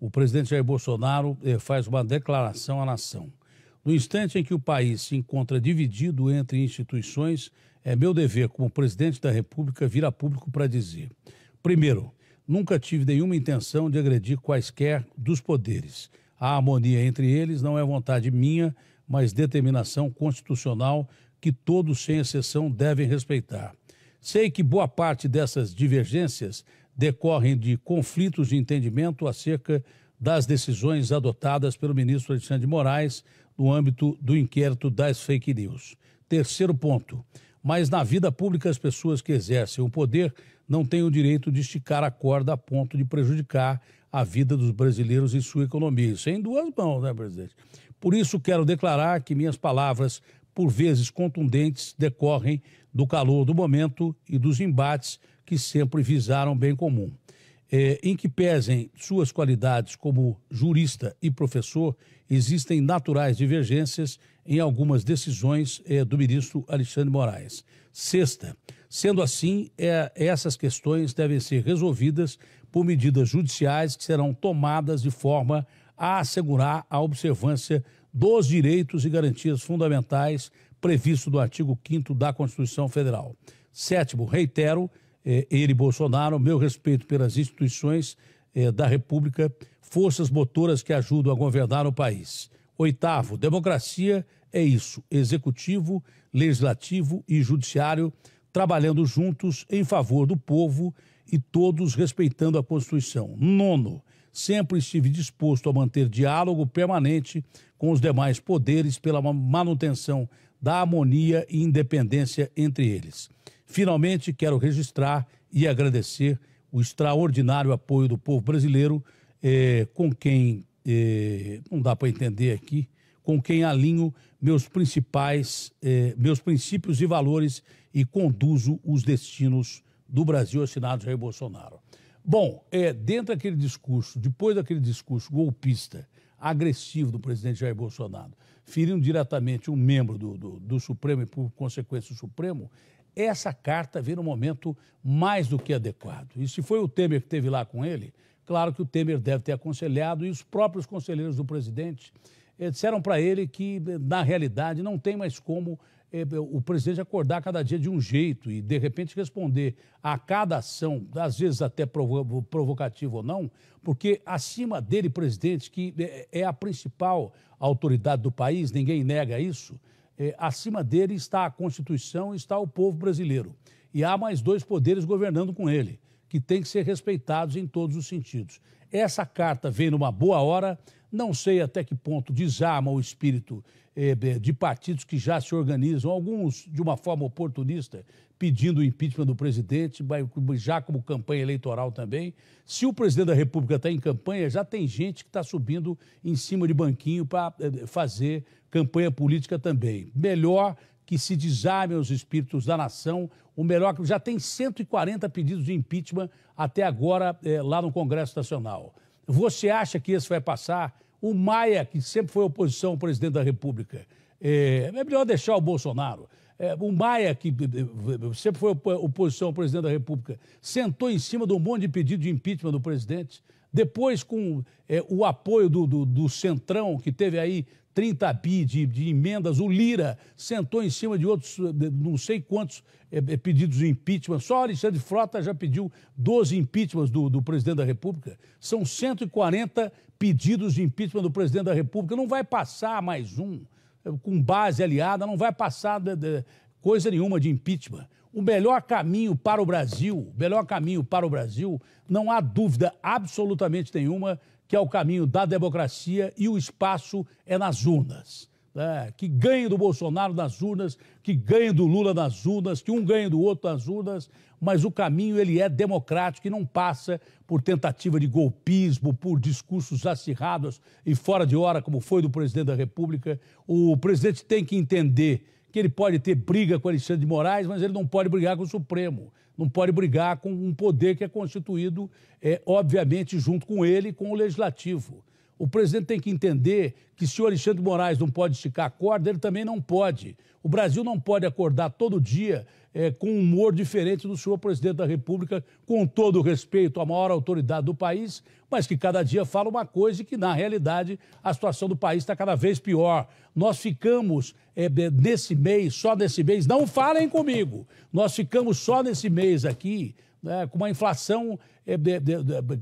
o presidente Jair Bolsonaro eh, faz uma declaração à nação. No instante em que o país se encontra dividido entre instituições, é meu dever como presidente da República vir a público para dizer: primeiro, nunca tive nenhuma intenção de agredir quaisquer dos poderes. A harmonia entre eles não é vontade minha, mas determinação constitucional que todos, sem exceção, devem respeitar. Sei que boa parte dessas divergências decorrem de conflitos de entendimento acerca das decisões adotadas pelo ministro Alexandre de Moraes no âmbito do inquérito das fake news. Terceiro ponto: mas na vida pública as pessoas que exercem o poder não têm o direito de esticar a corda a ponto de prejudicar a vida dos brasileiros e sua economia. Isso é em duas mãos, né, presidente? Por isso, quero declarar que minhas palavras, por vezes contundentes, decorrem do calor do momento e dos embates que sempre visaram bem comum. É, em que pesem suas qualidades como jurista e professor, existem naturais divergências em algumas decisões é, do ministro Alexandre Moraes. Sexta, sendo assim, é, essas questões devem ser resolvidas por medidas judiciais que serão tomadas de forma a assegurar a observância dos direitos e garantias fundamentais previsto do artigo 5 da Constituição Federal. Sétimo, reitero é, ele, Bolsonaro, meu respeito pelas instituições é, da República, forças motoras que ajudam a governar o país. Oitavo, democracia é isso: executivo, legislativo e judiciário trabalhando juntos em favor do povo e todos respeitando a Constituição. Nono, sempre estive disposto a manter diálogo permanente com os demais poderes pela manutenção da harmonia e independência entre eles. Finalmente, quero registrar e agradecer o extraordinário apoio do povo brasileiro, eh, com quem, eh, não dá para entender aqui, com quem alinho meus principais, eh, meus princípios e valores e conduzo os destinos do Brasil assinados Jair Bolsonaro. Bom, eh, dentro daquele discurso, depois daquele discurso golpista, agressivo do presidente Jair Bolsonaro, ferindo diretamente um membro do, do, do Supremo e, por consequência, o Supremo, essa carta vira no momento mais do que adequado. E se foi o Temer que esteve lá com ele, claro que o Temer deve ter aconselhado e os próprios conselheiros do presidente eh, disseram para ele que, eh, na realidade, não tem mais como eh, o presidente acordar cada dia de um jeito e, de repente, responder a cada ação, às vezes até provo provocativa ou não, porque acima dele, presidente, que eh, é a principal autoridade do país, ninguém nega isso eh, acima dele está a Constituição, está o povo brasileiro. E há mais dois poderes governando com ele, que têm que ser respeitados em todos os sentidos. Essa carta vem numa boa hora, não sei até que ponto desarma o espírito eh, de partidos que já se organizam, alguns de uma forma oportunista, pedindo o impeachment do presidente, já como campanha eleitoral também. Se o presidente da República está em campanha, já tem gente que está subindo em cima de banquinho para eh, fazer campanha política também. Melhor que se desarmem os espíritos da nação, o melhor que já tem 140 pedidos de impeachment até agora é, lá no Congresso Nacional. Você acha que esse vai passar? O Maia, que sempre foi oposição ao presidente da República, é, é, melhor deixar o Bolsonaro. É, o Maia, que sempre foi oposição ao presidente da República, sentou em cima de um monte de pedido de impeachment do presidente. Depois, com é, o apoio do, do, do, Centrão, que teve aí 30 bi de, de, emendas, o Lira sentou em cima de outros, de não sei quantos é, é, pedidos de impeachment. Só Alexandre Frota já pediu 12 impeachments do, do presidente da República. São 140 pedidos de impeachment do presidente da República. Não vai passar mais um com base aliada, não vai passar coisa nenhuma de impeachment. O melhor caminho para o Brasil, melhor caminho para o Brasil, não há dúvida absolutamente nenhuma que é o caminho da democracia e o espaço é nas urnas né, que ganha do Bolsonaro nas urnas, que ganha do Lula nas urnas, que um ganha do outro nas urnas, mas o caminho ele é democrático e não passa por tentativa de golpismo, por discursos acirrados e fora de hora, como foi do presidente da República. O presidente tem que entender que ele pode ter briga com Alexandre de Moraes, mas ele não pode brigar com o Supremo, não pode brigar com um poder que é constituído, é, obviamente, junto com ele, com o Legislativo. O presidente tem que entender que se o Alexandre Moraes não pode esticar a corda, ele também não pode. O Brasil não pode acordar todo dia é, com um humor diferente do senhor presidente da República, com todo o respeito à maior autoridade do país, mas que cada dia fala uma coisa e que, na realidade, a situação do país está cada vez pior. Nós ficamos é, nesse mês, só nesse mês, não falem comigo, nós ficamos só nesse mês aqui né, com uma inflação eh,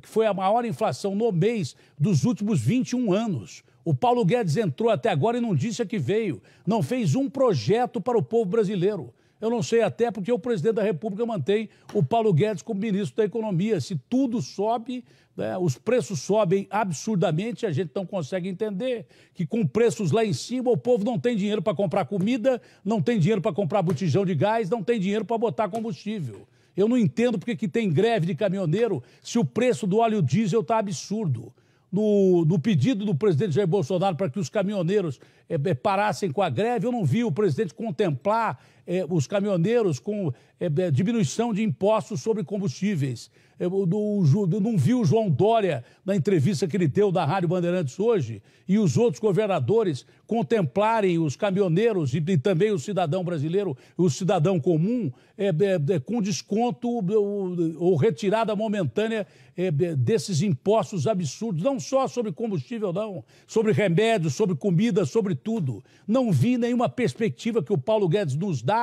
que foi a maior inflação no mês dos últimos 21 anos. O Paulo Guedes entrou até agora e não disse a que veio. Não fez um projeto para o povo brasileiro. Eu não sei até porque o presidente da República mantém o Paulo Guedes como ministro da Economia. Se tudo sobe, né, os preços sobem absurdamente, a gente não consegue entender que com preços lá em cima o povo não tem dinheiro para comprar comida, não tem dinheiro para comprar botijão de gás, não tem dinheiro para botar combustível. Eu não entendo porque que tem greve de caminhoneiro se o preço do óleo diesel está absurdo. No, no, pedido do presidente Jair Bolsonaro para que os caminhoneiros é, parassem com a greve, eu não vi o presidente contemplar é, os caminhoneiros com é, é, diminuição de impostos sobre combustíveis. Eu, é, do, do, não viu o João Dória na entrevista que ele deu da Rádio Bandeirantes hoje e os outros governadores contemplarem os caminhoneiros e, e também o cidadão brasileiro, o cidadão comum, é, é, é com desconto ou, ou retirada momentânea desses impostos absurdos, não só sobre combustível, não, sobre remédios, sobre comida, sobre tudo. Não vi nenhuma perspectiva que o Paulo Guedes nos dá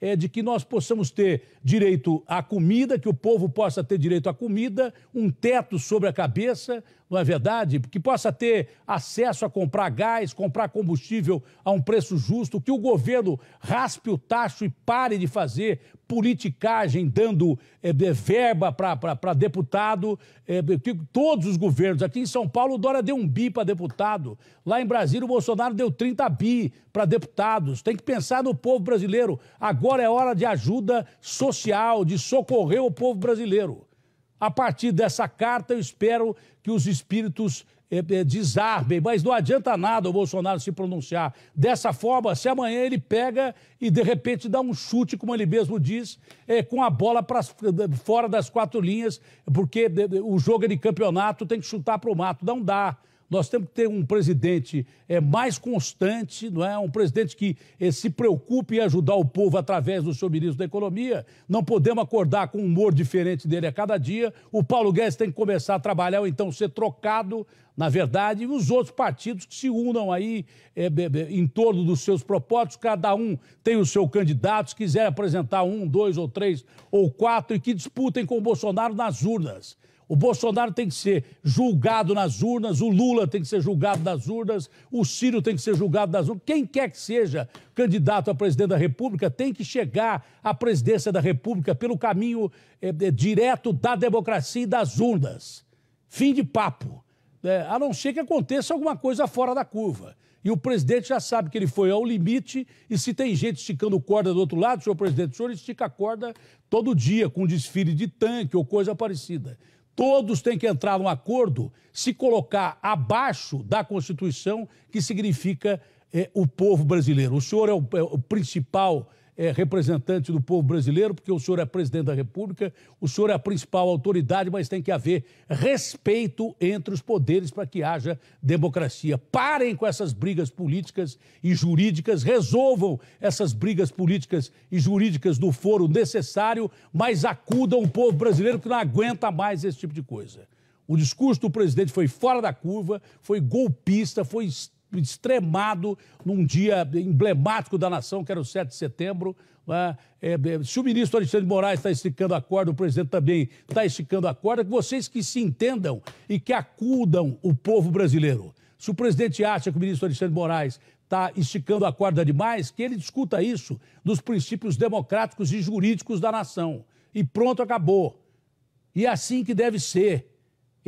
é, de que nós possamos ter direito à comida, que o povo possa ter direito à comida, um teto sobre a cabeça, não é verdade? Que possa ter acesso a comprar gás, comprar combustível a um preço justo, que o governo raspe o tacho e pare de fazer politicagem dando é, verba para deputado. É, todos os governos, aqui em São Paulo, o Dória deu um bi para deputado. Lá em Brasília, o Bolsonaro deu 30 bi para deputados. Tem que pensar no povo brasileiro. Agora é hora de ajuda social, de socorrer o povo brasileiro. A partir dessa carta, eu espero que os espíritos eh, eh, desarmem, mas não adianta nada o Bolsonaro se pronunciar dessa forma se amanhã ele pega e de repente dá um chute, como ele mesmo diz, é, com a bola pra, fora das quatro linhas, porque o jogo é de campeonato tem que chutar para o mato. Não dá. Nós temos que ter um presidente é, mais constante, não é? Um presidente que é, se preocupe em ajudar o povo através do seu ministro da Economia. Não podemos acordar com um humor diferente dele a cada dia. O Paulo Guedes tem que começar a trabalhar ou então ser trocado, na verdade, e os outros partidos que se unam aí é, em torno dos seus propósitos. Cada um tem o seu candidato, se quiser apresentar um, dois ou três ou quatro e que disputem com o Bolsonaro nas urnas. O Bolsonaro tem que ser julgado nas urnas, o Lula tem que ser julgado nas urnas, o Ciro tem que ser julgado nas urnas. Quem quer que seja candidato a presidente da República tem que chegar à presidência da República pelo caminho é, é, direto da democracia e das urnas. Fim de papo. É, a não ser que aconteça alguma coisa fora da curva. E o presidente já sabe que ele foi ao limite, e se tem gente esticando corda do outro lado, senhor presidente, o senhor estica a corda todo dia com um desfile de tanque ou coisa parecida. Todos têm que entrar num acordo, se colocar abaixo da Constituição, que significa é, o povo brasileiro. O senhor é o, é o principal é, representante do povo brasileiro, porque o senhor é presidente da República, o senhor é a principal autoridade, mas tem que haver respeito entre os poderes para que haja democracia. Parem com essas brigas políticas e jurídicas, resolvam essas brigas políticas e jurídicas do foro necessário, mas acudam o povo brasileiro que não aguenta mais esse tipo de coisa. O discurso do presidente foi fora da curva, foi golpista, foi extremado num dia emblemático da nação, que era o 7 de setembro. Né? É, é, se o ministro Alexandre de Moraes está esticando a corda, o presidente também está esticando a corda, que vocês que se entendam e que acudam o povo brasileiro. Se o presidente acha que o ministro Alexandre de Moraes está esticando a corda demais, que ele discuta isso dos princípios democráticos e jurídicos da nação. E pronto, acabou. E é assim que deve ser.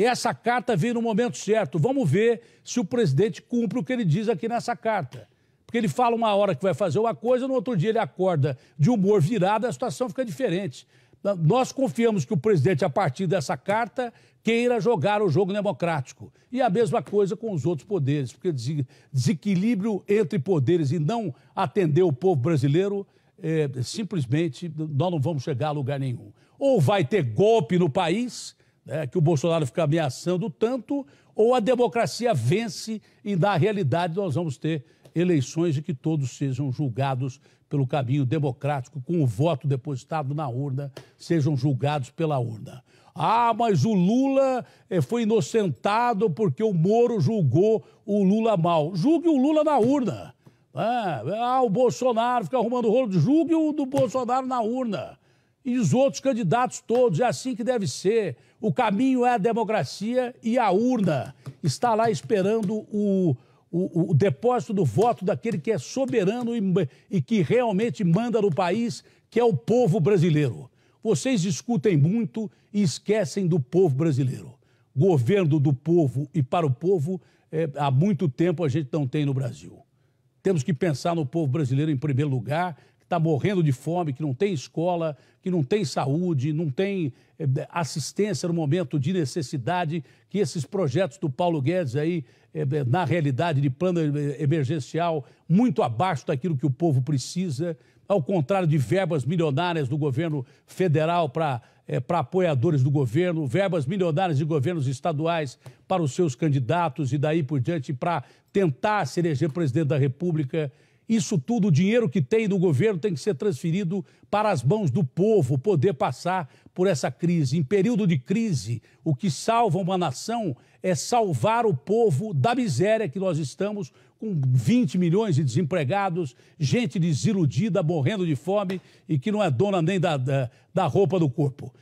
Essa carta veio no momento certo. Vamos ver se o presidente cumpre o que ele diz aqui nessa carta. Porque ele fala uma hora que vai fazer uma coisa, no outro dia ele acorda de humor virado, a situação fica diferente. Nós confiamos que o presidente, a partir dessa carta, queira jogar o jogo democrático. E a mesma coisa com os outros poderes, porque desequilíbrio entre poderes e não atender o povo brasileiro, é, simplesmente nós não vamos chegar a lugar nenhum. Ou vai ter golpe no país, né, que o Bolsonaro fica ameaçando tanto, ou a democracia vence e, na realidade, nós vamos ter eleições e que todos sejam julgados pelo caminho democrático, com o voto depositado na urna, sejam julgados pela urna. Ah, mas o Lula eh, foi inocentado porque o Moro julgou o Lula mal. Julgue o Lula na urna. Ah, ah o Bolsonaro fica arrumando rolo, julgue o do Bolsonaro na urna e os outros candidatos todos. É assim que deve ser. O caminho é a democracia e a urna está lá esperando o, o, o depósito do voto daquele que é soberano e, e que realmente manda no país, que é o povo brasileiro. Vocês discutem muito e esquecem do povo brasileiro. Governo do povo e para o povo, é, há muito tempo a gente não tem no Brasil. Temos que pensar no povo brasileiro em primeiro lugar, está morrendo de fome, que não tem escola, que não tem saúde, não tem eh, assistência no momento de necessidade, que esses projetos do Paulo Guedes aí, eh, na realidade, de plano eh, emergencial, muito abaixo daquilo que o povo precisa, ao contrário de verbas milionárias do governo federal para. É, para apoiadores do governo, verbas milionárias de governos estaduais para os seus candidatos e daí por diante para tentar se eleger presidente da República. Isso tudo, o dinheiro que tem do governo tem que ser transferido para as mãos do povo poder passar por essa crise. Em período de crise, o que salva uma nação é salvar o povo da miséria que nós estamos, com 20 milhões de desempregados, gente desiludida, morrendo de fome e que não é dona nem da, da, da roupa do corpo.